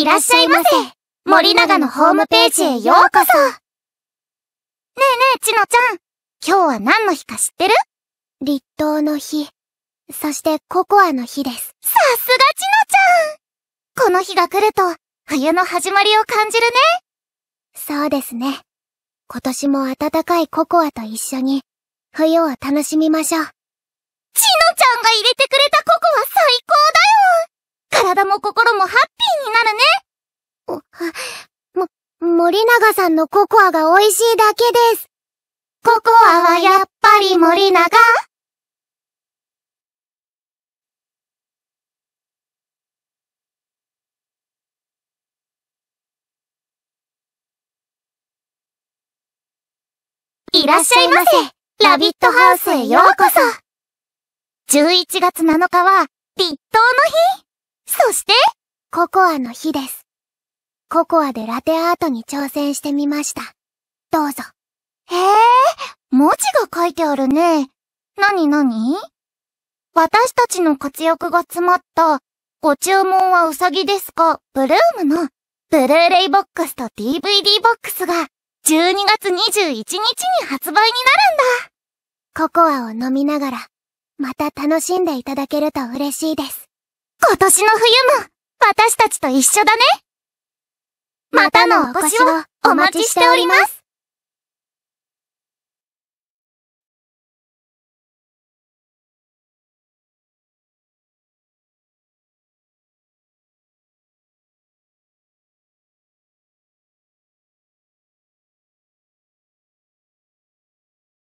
いらっしゃいませ。森永のホームページへようこそ。ねえねえ、ちのちゃん。今日は何の日か知ってる立冬の日、そしてココアの日です。さすがちのちゃんこの日が来ると、冬の始まりを感じるね。そうですね。今年も暖かいココアと一緒に、冬を楽しみましょう。ちのちゃんが入れてくれたココア最高だよも心もハッピーになるね。お、も、森永さんのココアが美味しいだけです。ココアはやっぱり森永いらっしゃいませ。ラビットハウスへようこそ。11月7日は、立冬の日そして、ココアの日です。ココアでラテアートに挑戦してみました。どうぞ。へえ、文字が書いてあるね。なになに私たちの活躍が詰まった、ご注文はうさぎですか、ブルームの、ブルーレイボックスと DVD ボックスが、12月21日に発売になるんだ。ココアを飲みながら、また楽しんでいただけると嬉しいです。今年の冬も、私たちと一緒だね。またのお越しをお待ちしております。